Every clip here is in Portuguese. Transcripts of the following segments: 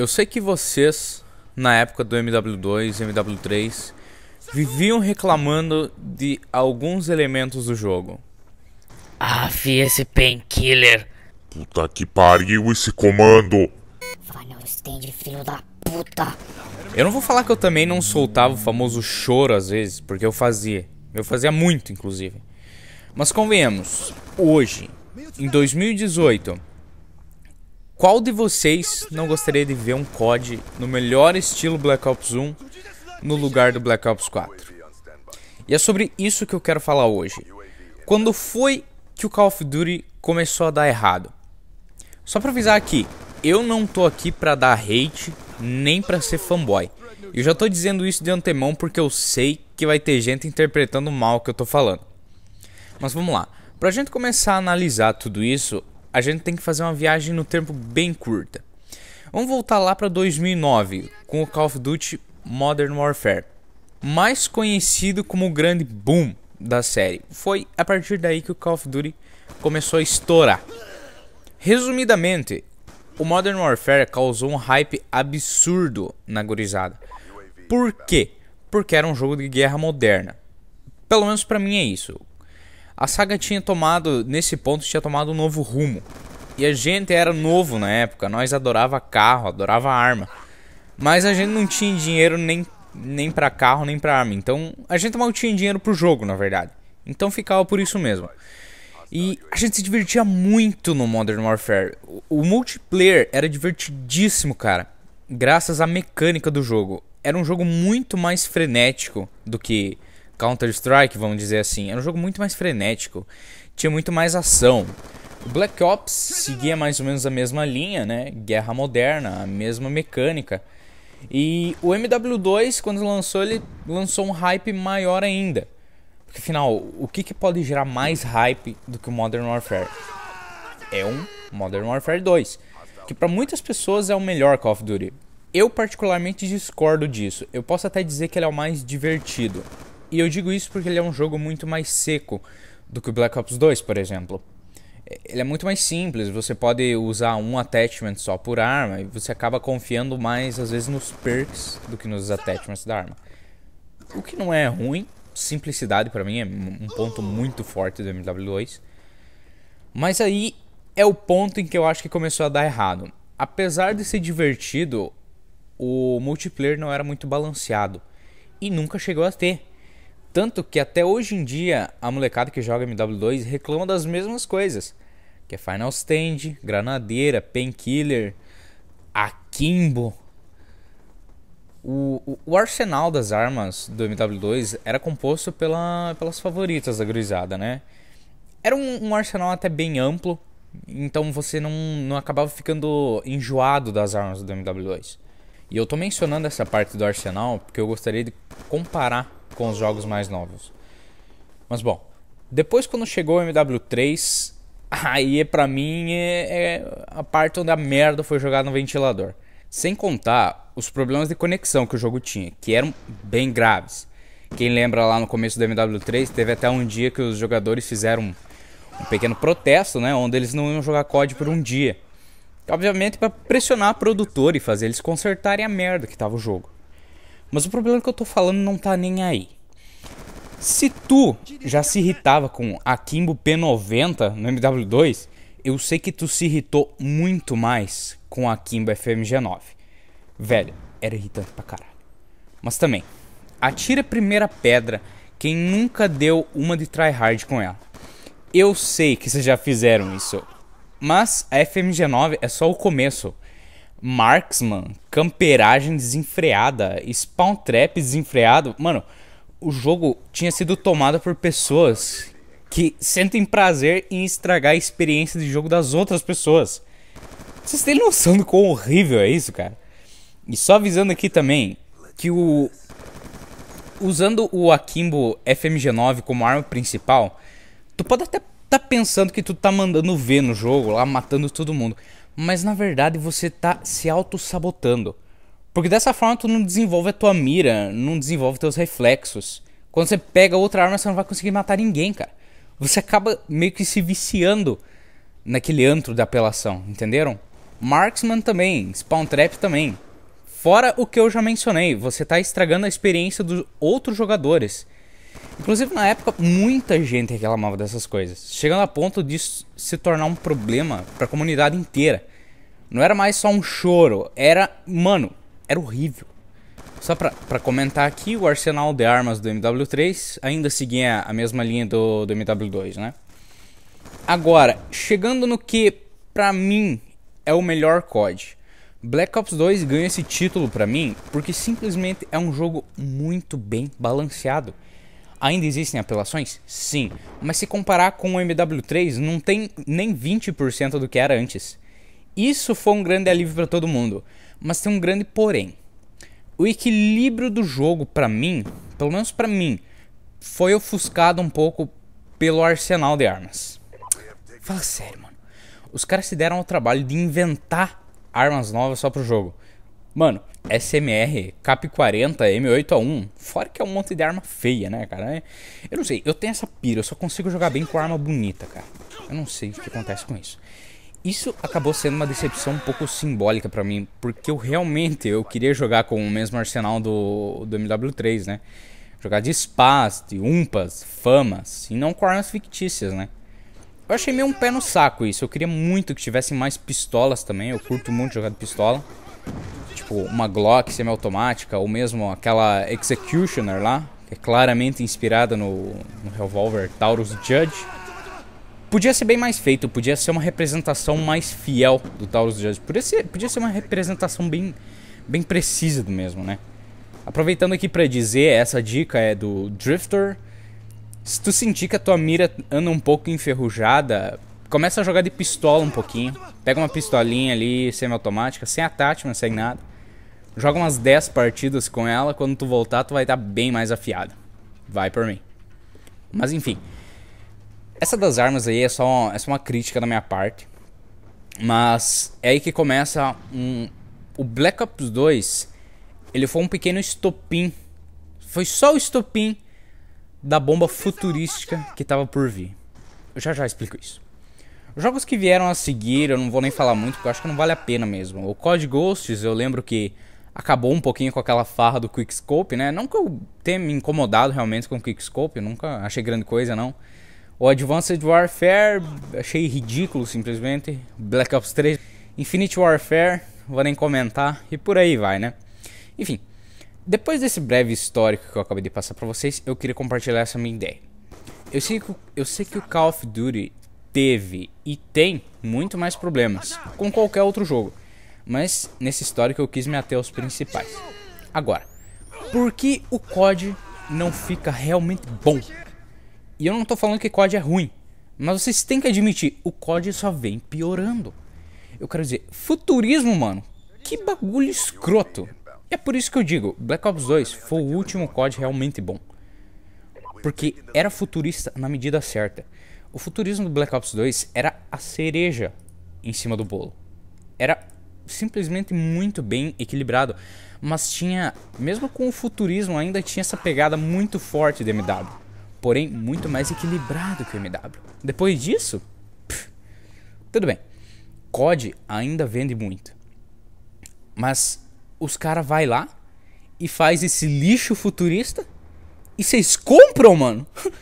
Eu sei que vocês, na época do MW2 e MW3, viviam reclamando de alguns elementos do jogo. Ah, vi esse painkiller. Puta que pariu esse comando. stand, filho da puta. Eu não vou falar que eu também não soltava o famoso choro às vezes, porque eu fazia. Eu fazia muito, inclusive. Mas convenhamos, hoje, em 2018, qual de vocês não gostaria de ver um COD no melhor estilo Black Ops 1 no lugar do Black Ops 4? E é sobre isso que eu quero falar hoje. Quando foi que o Call of Duty começou a dar errado? Só pra avisar aqui, eu não tô aqui pra dar hate nem pra ser fanboy. Eu já tô dizendo isso de antemão porque eu sei que vai ter gente interpretando mal o que eu tô falando. Mas vamos lá. Pra gente começar a analisar tudo isso, a gente tem que fazer uma viagem no tempo bem curta. Vamos voltar lá para 2009 com o Call of Duty Modern Warfare, mais conhecido como o grande boom da série. Foi a partir daí que o Call of Duty começou a estourar. Resumidamente, o Modern Warfare causou um hype absurdo na gurizada. Por quê? Porque era um jogo de guerra moderna. Pelo menos para mim é isso a saga tinha tomado, nesse ponto, tinha tomado um novo rumo. E a gente era novo na época, nós adorava carro, adorava arma. Mas a gente não tinha dinheiro nem, nem para carro, nem para arma. Então a gente mal tinha dinheiro pro jogo, na verdade. Então ficava por isso mesmo. E a gente se divertia muito no Modern Warfare. O, o multiplayer era divertidíssimo, cara. Graças à mecânica do jogo. Era um jogo muito mais frenético do que Counter-Strike, vamos dizer assim, era um jogo muito mais frenético, tinha muito mais ação. O Black Ops seguia mais ou menos a mesma linha, né? Guerra moderna, a mesma mecânica. E o MW2, quando lançou, ele lançou um hype maior ainda. Porque afinal, o que, que pode gerar mais hype do que o Modern Warfare? É um Modern Warfare 2, que para muitas pessoas é o melhor Call of Duty. Eu particularmente discordo disso. Eu posso até dizer que ele é o mais divertido. E eu digo isso porque ele é um jogo muito mais seco do que o Black Ops 2, por exemplo. É, ele é muito mais simples, você pode usar um attachment só por arma e você acaba confiando mais às vezes nos perks do que nos attachments da arma. O que não é ruim, simplicidade para mim é um ponto muito forte do MW2. Mas aí é o ponto em que eu acho que começou a dar errado. Apesar de ser divertido, o multiplayer não era muito balanceado e nunca chegou a ter. Tanto que até hoje em dia a molecada que joga MW2 reclama das mesmas coisas. Que é Final Stand, Granadeira, Painkiller, Akimbo. O, o, o, arsenal das armas do MW2 era composto pela, pelas favoritas da Grisada, né? Era um, um arsenal até bem amplo, então você não, não acabava ficando enjoado das armas do MW2. E eu tô mencionando essa parte do arsenal porque eu gostaria de comparar com os jogos mais novos. Mas bom, depois quando chegou o MW3, aí é para mim é, é, a parte onde a merda foi jogada no ventilador. Sem contar os problemas de conexão que o jogo tinha, que eram bem graves. Quem lembra lá no começo do MW3, teve até um dia que os jogadores fizeram um pequeno protesto, né, onde eles não iam jogar COD por um dia. Obviamente para pressionar a produtora e fazer eles consertarem a merda que tava o jogo. Mas o problema é que eu tô falando não tá nem aí. Se tu já se irritava com a Kimbo P90 no MW2, eu sei que tu se irritou muito mais com a Kimbo FMG9. Velho, era irritante pra caralho. Mas também, atira a primeira pedra quem nunca deu uma de tryhard com ela. Eu sei que vocês já fizeram isso, mas a FMG9 é só o começo Marksman, camperagem desenfreada, spawn trap desenfreado. Mano, o jogo tinha sido tomado por pessoas que sentem prazer em estragar a experiência de jogo das outras pessoas. Vocês têm noção do quão horrível é isso, cara? E só avisando aqui também que o. Usando o Akimbo FMG9 como arma principal, tu pode até tá pensando que tu tá mandando ver no jogo lá, matando todo mundo mas na verdade você está se auto-sabotando. Porque dessa forma tu não desenvolve a tua mira, não desenvolve teus reflexos. Quando você pega outra arma, você não vai conseguir matar ninguém, cara. Você acaba meio que se viciando naquele antro da apelação, entenderam? Marksman também, Spawn Trap também. Fora o que eu já mencionei, você está estragando a experiência dos outros jogadores. Inclusive, na época, muita gente reclamava dessas coisas, chegando a ponto de se tornar um problema para a comunidade inteira. Não era mais só um choro, era. Mano, era horrível. Só pra, pra comentar aqui, o arsenal de armas do MW3 ainda seguia a mesma linha do, do MW2, né? Agora, chegando no que, pra mim, é o melhor COD. Black Ops 2 ganha esse título pra mim porque simplesmente é um jogo muito bem balanceado. Ainda existem apelações? Sim, mas se comparar com o MW3, não tem nem 20% do que era antes. Isso foi um grande alívio para todo mundo, mas tem um grande porém. O equilíbrio do jogo para mim, pelo menos para mim, foi ofuscado um pouco pelo arsenal de armas. Fala sério, mano. Os caras se deram ao trabalho de inventar armas novas só pro jogo. Mano, SMR, CAP40, M8A1, fora que é um monte de arma feia, né, cara? Eu não sei, eu tenho essa pira, eu só consigo jogar bem com arma bonita, cara. Eu não sei o que acontece com isso isso acabou sendo uma decepção um pouco simbólica para mim, porque eu realmente eu queria jogar com o mesmo arsenal do, do MW3, né? Jogar de spas, de umpas, famas e não com armas fictícias, né? Eu achei meio um pé no saco isso. Eu queria muito que tivessem mais pistolas também. Eu curto muito jogar de pistola. Tipo, uma Glock semiautomática ou mesmo aquela Executioner lá, que é claramente inspirada no, no revólver Taurus Judge podia ser bem mais feito, podia ser uma representação mais fiel do Taurus Judge. Podia ser, podia ser uma representação bem, bem precisa do mesmo, né? Aproveitando aqui para dizer, essa dica é do Drifter. Se tu sentir que a tua mira anda um pouco enferrujada, começa a jogar de pistola um pouquinho. Pega uma pistolinha ali, semi-automática, sem attachment, sem nada. Joga umas 10 partidas com ela, quando tu voltar tu vai estar tá bem mais afiado. Vai por mim. Mas enfim, essa das armas aí é só, é só uma crítica da minha parte. Mas é aí que começa um... O Black Ops 2, ele foi um pequeno estopim. Foi só o estopim da bomba futurística que estava por vir. Eu já já explico isso. Os jogos que vieram a seguir, eu não vou nem falar muito, porque eu acho que não vale a pena mesmo. O Code Ghosts, eu lembro que acabou um pouquinho com aquela farra do Quickscope, né? Não que eu tenha me incomodado realmente com o Quickscope, nunca achei grande coisa, não. O Advanced Warfare, achei ridículo simplesmente. Black Ops 3, Infinite Warfare, vou nem comentar e por aí vai, né? Enfim, depois desse breve histórico que eu acabei de passar para vocês, eu queria compartilhar essa minha ideia. Eu sei, que, eu sei que o Call of Duty teve e tem muito mais problemas com qualquer outro jogo, mas nesse histórico eu quis me ater aos principais. Agora, por que o COD não fica realmente bom? E eu não estou falando que COD é ruim, mas vocês têm que admitir, o COD só vem piorando. Eu quero dizer, futurismo, mano, que bagulho escroto. E é por isso que eu digo, Black Ops 2 foi o último COD realmente bom. Porque era futurista na medida certa. O futurismo do Black Ops 2 era a cereja em cima do bolo. Era simplesmente muito bem equilibrado, mas tinha, mesmo com o futurismo, ainda tinha essa pegada muito forte de MW porém muito mais equilibrado que o MW. Depois disso, pff, tudo bem. COD ainda vende muito. Mas os caras vai lá e faz esse lixo futurista e vocês compram, mano.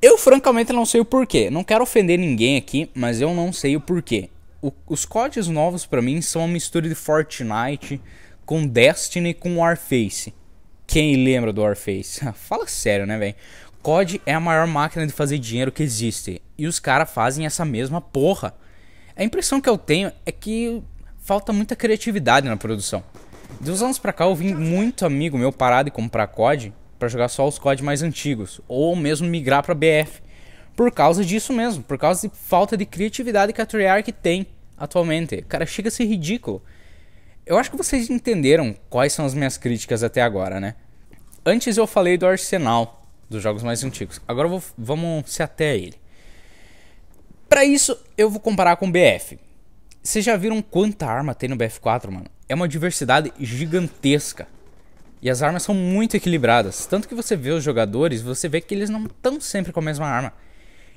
Eu francamente não sei o porquê. Não quero ofender ninguém aqui, mas eu não sei o porquê. O, os CODs novos para mim são uma mistura de Fortnite com Destiny com Warface. Quem lembra do Warface? Fala sério, né, velho? COD é a maior máquina de fazer dinheiro que existe. E os caras fazem essa mesma porra. A impressão que eu tenho é que falta muita criatividade na produção. De uns anos pra cá eu vi muito amigo meu parar de comprar COD para jogar só os COD mais antigos. Ou mesmo migrar pra BF. Por causa disso mesmo, por causa de falta de criatividade que a Treyarch tem atualmente. Cara, chega a ser ridículo. Eu acho que vocês entenderam quais são as minhas críticas até agora, né? Antes eu falei do Arsenal, dos jogos mais antigos. Agora vou, vamos se até ele. Para isso, eu vou comparar com o BF. Vocês já viram quanta arma tem no BF4, mano? É uma diversidade gigantesca. E as armas são muito equilibradas. Tanto que você vê os jogadores, você vê que eles não estão sempre com a mesma arma.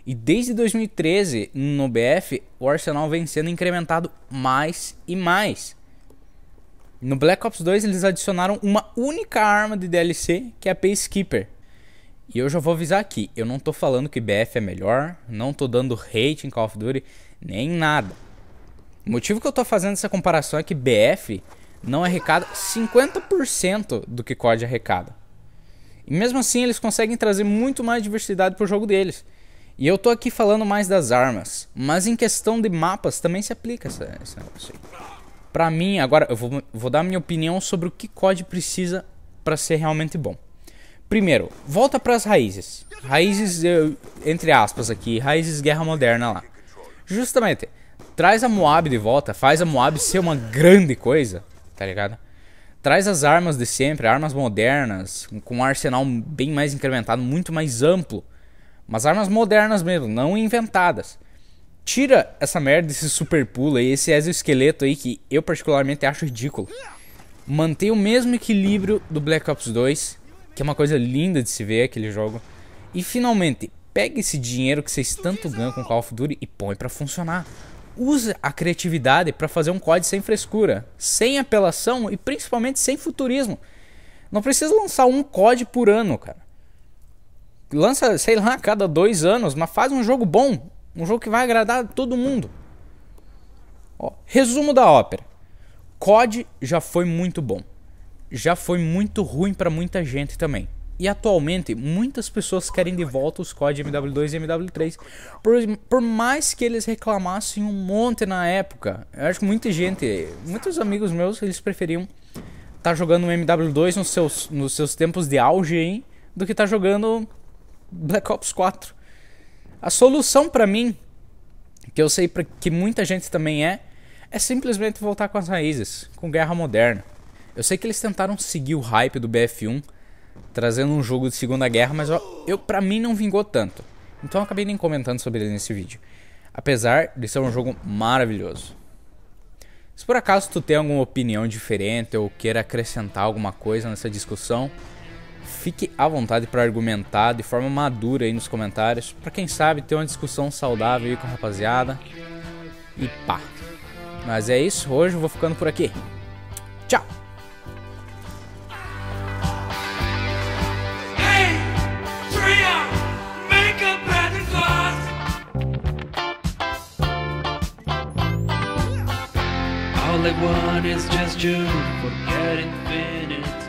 E desde 2013, no BF, o arsenal vem sendo incrementado mais e mais. No Black Ops 2, eles adicionaram uma única arma de DLC, que é a Pacekeeper. E eu já vou avisar aqui, eu não tô falando que BF é melhor, não tô dando hate em Call of Duty, nem nada. O motivo que eu tô fazendo essa comparação é que BF não arrecada 50% do que COD arrecada. E mesmo assim eles conseguem trazer muito mais diversidade pro jogo deles. E eu tô aqui falando mais das armas, mas em questão de mapas também se aplica essa, essa negócio aí. Pra mim, agora eu vou, vou dar minha opinião sobre o que COD precisa para ser realmente bom. Primeiro, volta para as raízes. Raízes, entre aspas aqui, raízes guerra moderna lá. Justamente, traz a Moab de volta, faz a Moab ser uma grande coisa, tá ligado? Traz as armas de sempre, armas modernas, com um arsenal bem mais incrementado, muito mais amplo. Mas armas modernas mesmo, não inventadas. Tira essa merda, esse super pulo aí, esse exoesqueleto aí que eu particularmente acho ridículo. Mantém o mesmo equilíbrio do Black Ops 2 que é uma coisa linda de se ver aquele jogo. E finalmente, pega esse dinheiro que vocês tanto ganham com Call of Duty e põe para funcionar. Usa a criatividade para fazer um COD sem frescura, sem apelação e principalmente sem futurismo. Não precisa lançar um COD por ano, cara. Lança, sei lá, a cada dois anos, mas faz um jogo bom. Um jogo que vai agradar todo mundo. Ó, resumo da ópera. COD já foi muito bom já foi muito ruim para muita gente também. E atualmente, muitas pessoas querem de volta os COD MW2 e MW3. Por, por mais que eles reclamassem um monte na época. Eu acho que muita gente, muitos amigos meus, eles preferiam estar tá jogando MW2 nos seus, nos seus tempos de auge, hein? Do que estar tá jogando Black Ops 4. A solução para mim, que eu sei que muita gente também é, é simplesmente voltar com as raízes, com guerra moderna. Eu sei que eles tentaram seguir o hype do BF1, trazendo um jogo de Segunda Guerra, mas eu, eu para mim não vingou tanto. Então eu acabei nem comentando sobre ele nesse vídeo. Apesar de ser um jogo maravilhoso. Se por acaso tu tem alguma opinião diferente ou queira acrescentar alguma coisa nessa discussão, fique à vontade para argumentar de forma madura aí nos comentários, para quem sabe ter uma discussão saudável aí com a rapaziada. E pá. Mas é isso, hoje eu vou ficando por aqui. Tchau. One is just you, forget infinity.